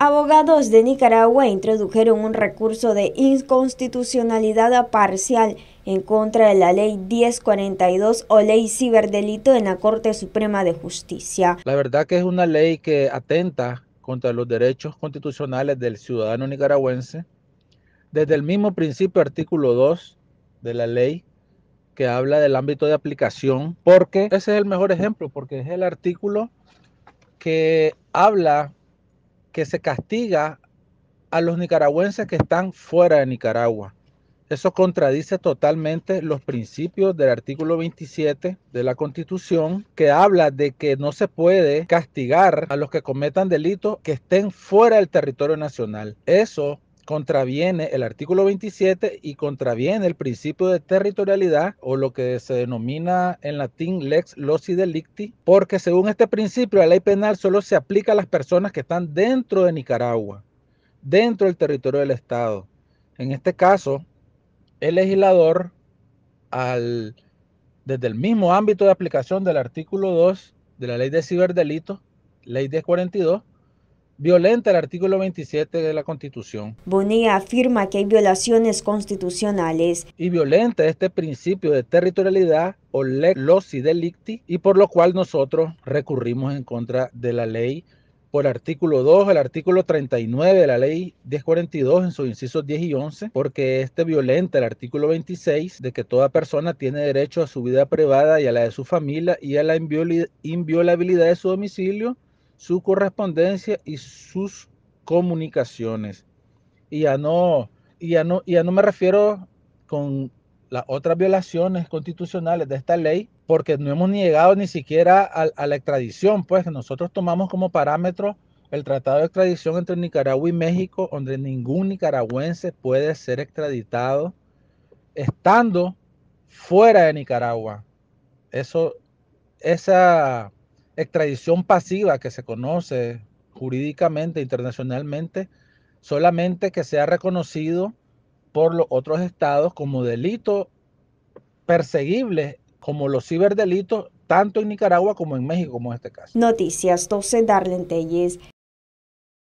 Abogados de Nicaragua introdujeron un recurso de inconstitucionalidad parcial en contra de la Ley 1042 o Ley Ciberdelito en la Corte Suprema de Justicia. La verdad que es una ley que atenta contra los derechos constitucionales del ciudadano nicaragüense. Desde el mismo principio, artículo 2 de la ley, que habla del ámbito de aplicación, porque ese es el mejor ejemplo, porque es el artículo que habla que se castiga a los nicaragüenses que están fuera de Nicaragua. Eso contradice totalmente los principios del artículo 27 de la Constitución, que habla de que no se puede castigar a los que cometan delitos que estén fuera del territorio nacional. Eso contraviene el artículo 27 y contraviene el principio de territorialidad o lo que se denomina en latín lex loci delicti, porque según este principio la ley penal solo se aplica a las personas que están dentro de Nicaragua, dentro del territorio del Estado. En este caso, el legislador, al, desde el mismo ámbito de aplicación del artículo 2 de la ley de ciberdelito, ley 1042, violenta el artículo 27 de la Constitución. Bonilla afirma que hay violaciones constitucionales. Y violenta este principio de territorialidad o lex loci delicti, y por lo cual nosotros recurrimos en contra de la ley por artículo 2, el artículo 39 de la ley 1042 en sus incisos 10 y 11, porque este violenta el artículo 26 de que toda persona tiene derecho a su vida privada y a la de su familia y a la inviolabilidad de su domicilio su correspondencia y sus comunicaciones. Y ya no, y ya no, ya no me refiero con las otras violaciones constitucionales de esta ley, porque no hemos llegado ni siquiera a, la extradición, pues nosotros tomamos como parámetro el tratado de extradición entre Nicaragua y México, donde ningún nicaragüense puede ser extraditado estando fuera de Nicaragua. Eso, esa, extradición pasiva que se conoce jurídicamente, internacionalmente, solamente que sea reconocido por los otros estados como delito perseguible, como los ciberdelitos, tanto en Nicaragua como en México, como en este caso. Noticias 12, Darlene